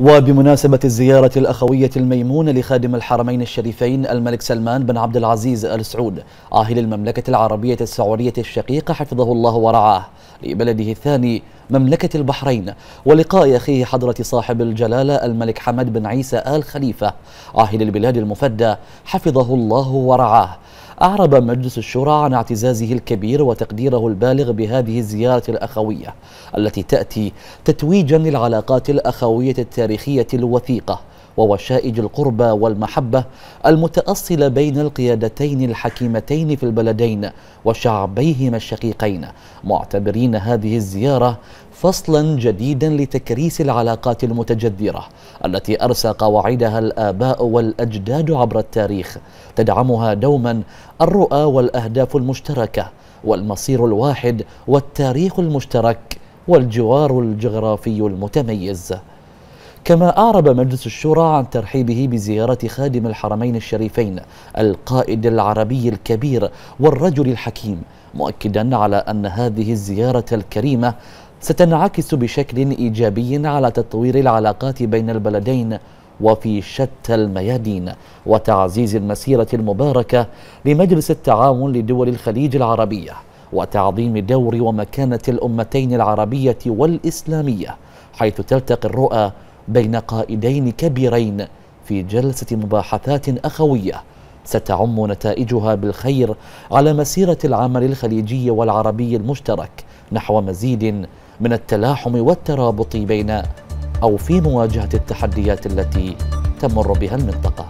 وبمناسبة الزيارة الأخوية الميمونة لخادم الحرمين الشريفين الملك سلمان بن عبد العزيز آل سعود عاهل المملكة العربية السعودية الشقيقة حفظه الله ورعاه لبلده الثاني مملكة البحرين ولقاء أخيه حضرة صاحب الجلالة الملك حمد بن عيسى آل خليفة عاهل البلاد المفدى حفظه الله ورعاه أعرب مجلس الشورى عن اعتزازه الكبير وتقديره البالغ بهذه الزيارة الأخوية التي تأتي تتويجا للعلاقات الأخوية التاريخية الوثيقة ووشائج القربى والمحبة المتأصلة بين القيادتين الحكيمتين في البلدين وشعبيهما الشقيقين معتبرين هذه الزيارة فصلا جديدا لتكريس العلاقات المتجذرة التي أرسى قواعدها الآباء والأجداد عبر التاريخ تدعمها دوما الرؤى والأهداف المشتركة والمصير الواحد والتاريخ المشترك والجوار الجغرافي المتميز كما أعرب مجلس الشورى عن ترحيبه بزيارة خادم الحرمين الشريفين القائد العربي الكبير والرجل الحكيم مؤكدا على أن هذه الزيارة الكريمة ستنعكس بشكل إيجابي على تطوير العلاقات بين البلدين وفي شتى الميادين وتعزيز المسيرة المباركة لمجلس التعاون لدول الخليج العربية وتعظيم دور ومكانة الأمتين العربية والإسلامية حيث تلتقي الرؤى بين قائدين كبيرين في جلسة مباحثات أخوية ستعم نتائجها بالخير على مسيرة العمل الخليجي والعربي المشترك نحو مزيد من التلاحم والترابط بين أو في مواجهة التحديات التي تمر بها المنطقة